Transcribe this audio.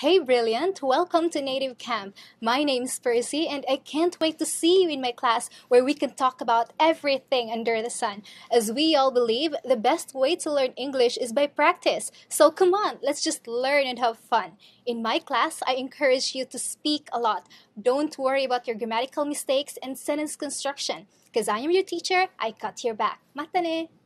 Hey Brilliant, welcome to Native Camp. My name is Percy and I can't wait to see you in my class where we can talk about everything under the sun. As we all believe, the best way to learn English is by practice. So come on, let's just learn and have fun. In my class, I encourage you to speak a lot. Don't worry about your grammatical mistakes and sentence construction. Because I am your teacher, I cut your back. Matane!